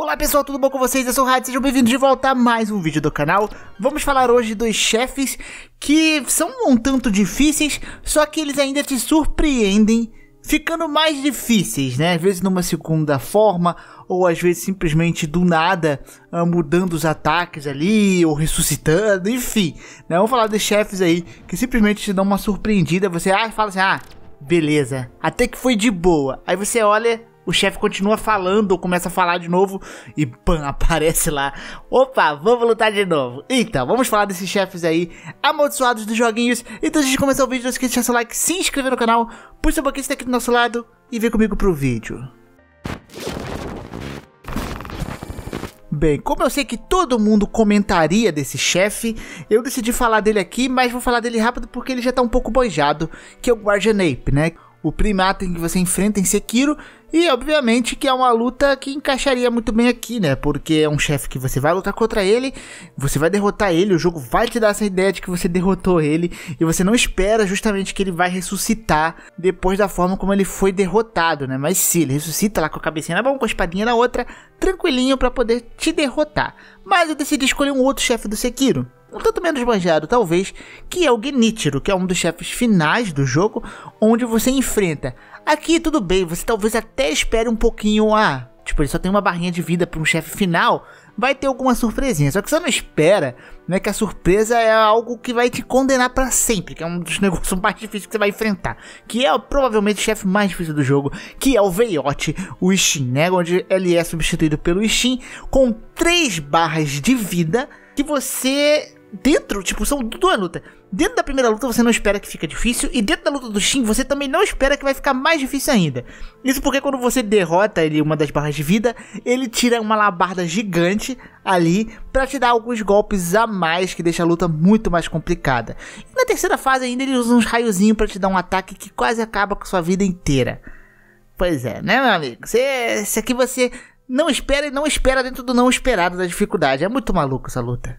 Olá pessoal, tudo bom com vocês? Eu sou o Rádio, sejam bem-vindos de volta a mais um vídeo do canal. Vamos falar hoje dos chefes que são um tanto difíceis, só que eles ainda te surpreendem ficando mais difíceis, né? Às vezes numa segunda forma, ou às vezes simplesmente do nada, ah, mudando os ataques ali, ou ressuscitando, enfim. Né? Vamos falar dos chefes aí que simplesmente te dão uma surpreendida, você ah, fala assim, ah, beleza, até que foi de boa. Aí você olha o chefe continua falando ou começa a falar de novo e pam, aparece lá. Opa, vamos lutar de novo. Então, vamos falar desses chefes aí amaldiçoados dos joguinhos. Então, antes de começar o vídeo, não esqueça de deixar seu like, se inscrever no canal, puxa a boquinha aqui do nosso lado e vem comigo pro vídeo. Bem, como eu sei que todo mundo comentaria desse chefe, eu decidi falar dele aqui, mas vou falar dele rápido porque ele já tá um pouco boijado, que é o Guardian Ape, né? o primata que você enfrenta em Sekiro. E obviamente que é uma luta que encaixaria muito bem aqui, né? Porque é um chefe que você vai lutar contra ele, você vai derrotar ele, o jogo vai te dar essa ideia de que você derrotou ele e você não espera justamente que ele vai ressuscitar depois da forma como ele foi derrotado, né? Mas se ele ressuscita lá com a cabecinha na mão, com a espadinha na outra, tranquilinho para poder te derrotar. Mas eu decidi escolher um outro chefe do Sekiro, um tanto menos banjado, talvez, que é o Genichiro, que é um dos chefes finais do jogo, onde você enfrenta. Aqui tudo bem, você talvez até espere um pouquinho a. Ah, tipo, ele só tem uma barrinha de vida para um chefe final, vai ter alguma surpresinha. Só que você não espera, né, que a surpresa é algo que vai te condenar para sempre, que é um dos negócios mais difíceis que você vai enfrentar, que é provavelmente o chefe mais difícil do jogo, que é o Veiote, o Ishin, né, onde ele é substituído pelo Ishin com três barras de vida que você dentro, tipo, são duas lutas. Dentro da primeira luta você não espera que fica difícil, e dentro da luta do Shin você também não espera que vai ficar mais difícil ainda. Isso porque quando você derrota ele uma das barras de vida, ele tira uma labarda gigante ali para te dar alguns golpes a mais que deixa a luta muito mais complicada. E na terceira fase ainda ele usa uns raiozinhos para te dar um ataque que quase acaba com sua vida inteira. Pois é, né, meu amigo? se esse aqui você não espera e não espera dentro do não esperado da dificuldade. É muito maluco essa luta.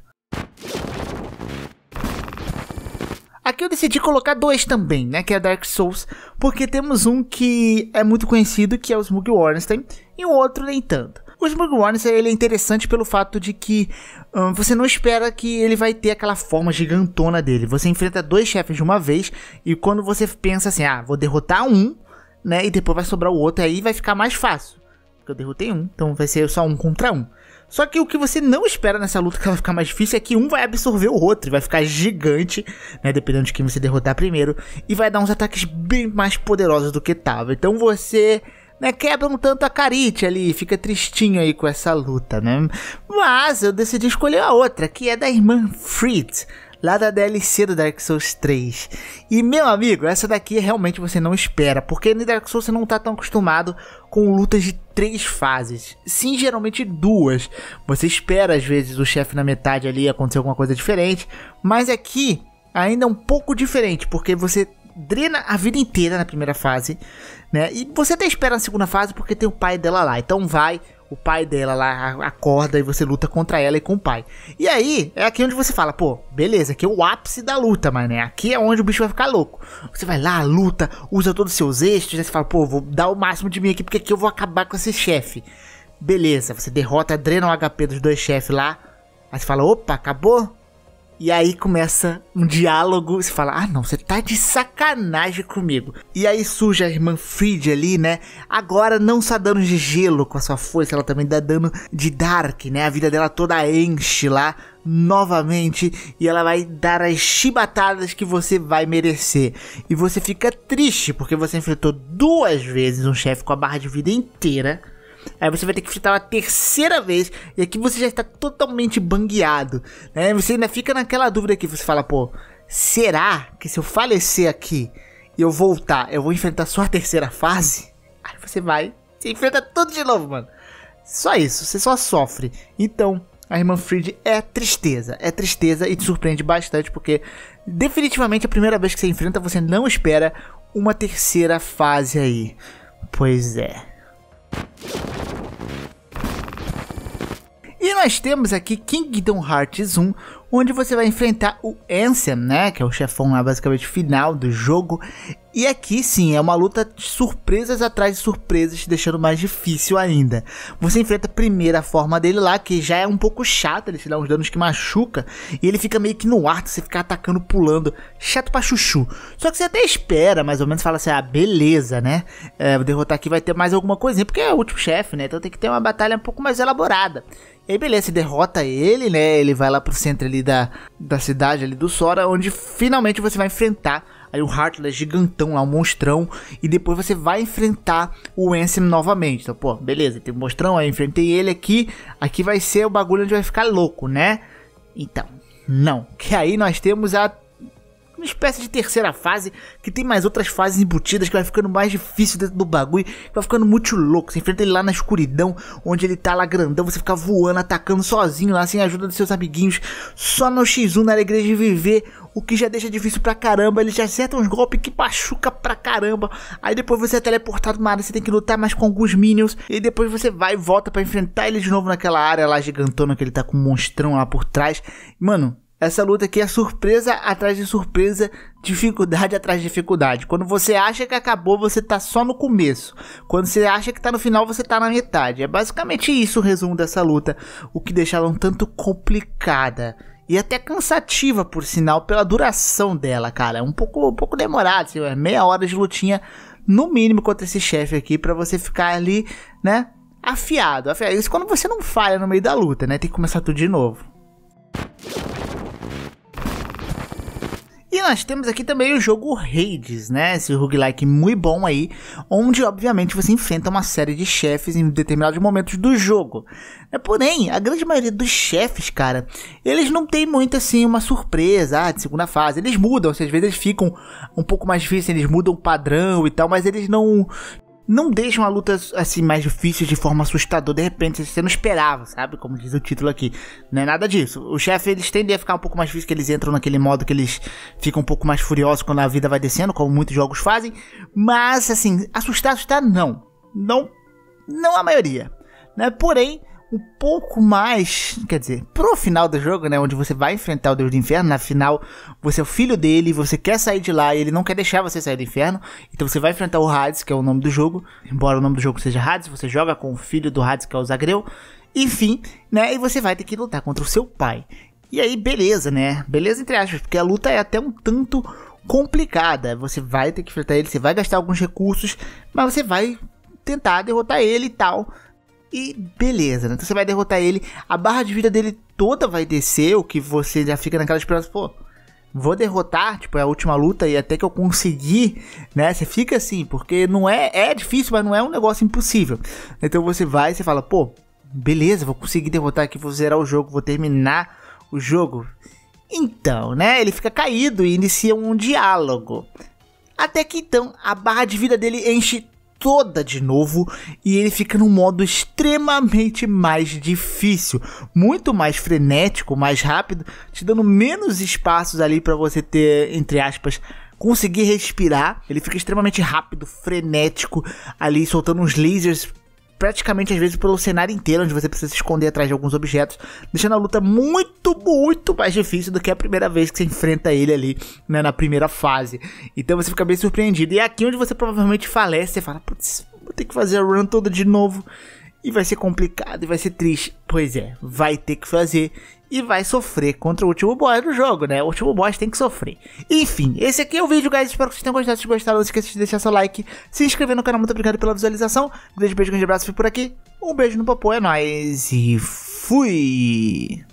Aqui eu decidi colocar dois também, né? Que é Dark Souls. Porque temos um que é muito conhecido, que é o Smug Warnstein. E o outro nem tanto. O Smug Warnstein ele é interessante pelo fato de que hum, você não espera que ele vai ter aquela forma gigantona dele. Você enfrenta dois chefes de uma vez. E quando você pensa assim, ah, vou derrotar um, né? E depois vai sobrar o outro. Aí vai ficar mais fácil. Porque eu derrotei um, então vai ser só um contra um. Só que o que você não espera nessa luta que ela vai ficar mais difícil é que um vai absorver o outro, e vai ficar gigante, né, dependendo de quem você derrotar primeiro, e vai dar uns ataques bem mais poderosos do que tava. Então você né, quebra um tanto a carite ali, fica tristinho aí com essa luta, né? Mas eu decidi escolher a outra, que é da irmã Fritz lá da DLC do Dark Souls 3. E meu amigo, essa daqui realmente você não espera, porque no Dark Souls você não tá tão acostumado com lutas de três fases. Sim, geralmente duas. Você espera às vezes o chefe na metade ali acontecer alguma coisa diferente, mas aqui ainda é um pouco diferente, porque você drena a vida inteira na primeira fase, né? E você até espera na segunda fase porque tem o pai dela lá. Então vai, o pai dela lá acorda e você luta contra ela e com o pai. E aí, é aqui onde você fala, pô, beleza, aqui é o ápice da luta, mané. Aqui é onde o bicho vai ficar louco. Você vai lá, luta, usa todos os seus eixos, aí você fala, pô, vou dar o máximo de mim aqui, porque aqui eu vou acabar com esse chefe. Beleza, você derrota, drena o HP dos dois chefes lá. Aí você fala, opa, acabou? E aí começa um diálogo. Você fala: Ah, não, você tá de sacanagem comigo. E aí surge a irmã Frid ali, né? Agora não só dano de gelo com a sua força, ela também dá tá dano de Dark, né? A vida dela toda enche lá novamente e ela vai dar as chibatadas que você vai merecer. E você fica triste porque você enfrentou duas vezes um chefe com a barra de vida inteira Aí você vai ter que fritar uma terceira vez. E aqui você já está totalmente bangueado. Né? Você ainda fica naquela dúvida que você fala, pô, será que se eu falecer aqui e eu voltar, eu vou enfrentar só a terceira fase? Aí você vai, você enfrenta tudo de novo, mano. Só isso, você só sofre. Então, a irmã Fried é tristeza. É tristeza e te surpreende bastante, porque definitivamente a primeira vez que você enfrenta, você não espera uma terceira fase aí. Pois é. フフフ。nós temos aqui Kingdom Hearts 1, onde você vai enfrentar o Ansem, né, que é o chefão lá basicamente final do jogo. E aqui sim, é uma luta de surpresas atrás de surpresas, deixando mais difícil ainda. Você enfrenta a primeira forma dele lá, que já é um pouco chata, ele te dá uns danos que machuca, e ele fica meio que no ar, você fica atacando, pulando, chato pra chuchu. Só que você até espera, mais ou menos, fala assim, ah, beleza, né, é, vou derrotar aqui, vai ter mais alguma coisinha, porque é o último chefe, né, então tem que ter uma batalha um pouco mais elaborada. E beleza, derrota ele, né? Ele vai lá pro centro ali da, da cidade ali do Sora, onde finalmente você vai enfrentar aí o Heartless gigantão lá, um monstrão, e depois você vai enfrentar o Ansem novamente. Então, pô, beleza, tem um monstrão, aí enfrentei ele aqui, aqui vai ser o bagulho onde vai ficar louco, né? Então, não, que aí nós temos a uma espécie de terceira fase que tem mais outras fases embutidas que vai ficando mais difícil dentro do bagulho, que vai ficando muito louco. Você enfrenta ele lá na escuridão, onde ele tá lá grandão, você fica voando, atacando sozinho lá, sem a ajuda dos seus amiguinhos, só no X1 na alegria de viver. O que já deixa difícil pra caramba, ele já acerta uns golpes que machuca pra caramba. Aí depois você é teleportado na área, você tem que lutar mais com alguns minions. E depois você vai e volta para enfrentar ele de novo naquela área lá gigantona que ele tá com um monstrão lá por trás. Mano, essa luta aqui é surpresa atrás de surpresa, dificuldade atrás de dificuldade. Quando você acha que acabou, você tá só no começo. Quando você acha que tá no final, você tá na metade. É basicamente isso o resumo dessa luta, o que deixa ela um tanto complicada e até cansativa, por sinal, pela duração dela, cara. É um pouco, um pouco demorado, assim, é meia hora de lutinha no mínimo contra esse chefe aqui para você ficar ali, né? Afiado, afiado. Isso quando você não falha no meio da luta, né? Tem que começar tudo de novo. E nós temos aqui também o jogo Raids, né? Esse roguelike muito bom aí, onde obviamente você enfrenta uma série de chefes em determinados momentos do jogo. Né? Porém, a grande maioria dos chefes, cara, eles não tem muito assim uma surpresa ah, de segunda fase. Eles mudam, seja, assim, às vezes eles ficam um pouco mais difíceis, eles mudam o padrão e tal, mas eles não não deixam a luta assim mais difícil de forma assustadora. De repente você não esperava, sabe? Como diz o título aqui. Não é nada disso. O chefe eles tendem a ficar um pouco mais difícil, que eles entram naquele modo que eles ficam um pouco mais furiosos quando a vida vai descendo, como muitos jogos fazem. Mas assim, assustar, assustar não. Não, não a maioria. Né? Porém, um pouco mais, quer dizer, pro final do jogo, né, onde você vai enfrentar o Deus do Inferno, na final você é o filho dele, você quer sair de lá e ele não quer deixar você sair do inferno, então você vai enfrentar o Hades, que é o nome do jogo, embora o nome do jogo seja Hades, você joga com o filho do Hades, que é o Zagreu, enfim, né, e você vai ter que lutar contra o seu pai. E aí, beleza, né, beleza entre aspas, porque a luta é até um tanto complicada, você vai ter que enfrentar ele, você vai gastar alguns recursos, mas você vai tentar derrotar ele e tal, e beleza, né? Então você vai derrotar ele, a barra de vida dele toda vai descer, o que você já fica naquela esperança, pô, vou derrotar, tipo, é a última luta e até que eu conseguir, né? Você fica assim, porque não é, é difícil, mas não é um negócio impossível. Então você vai e você fala, pô, beleza, vou conseguir derrotar aqui, vou zerar o jogo, vou terminar o jogo. Então, né? Ele fica caído e inicia um diálogo. Até que então a barra de vida dele enche toda de novo e ele fica num modo extremamente mais difícil, muito mais frenético, mais rápido, te dando menos espaços ali para você ter, entre aspas, conseguir respirar. Ele fica extremamente rápido, frenético, ali soltando uns lasers praticamente às vezes pelo cenário inteiro, onde você precisa se esconder atrás de alguns objetos, deixando a luta muito, muito mais difícil do que a primeira vez que você enfrenta ele ali, né, na primeira fase. Então você fica bem surpreendido. E é aqui onde você provavelmente falece, você fala, putz, vou ter que fazer a run toda de novo e vai ser complicado e vai ser triste. Pois é, vai ter que fazer e vai sofrer contra o último boss do jogo, né? O último boss tem que sofrer. Enfim, esse aqui é o vídeo, guys. Espero que vocês tenham gostado. Se gostaram, não esqueça de deixar seu like, se inscrever no canal. Muito obrigado pela visualização. Um grande beijo, grande abraço. fui por aqui. Um beijo no popô, é nóis e fui!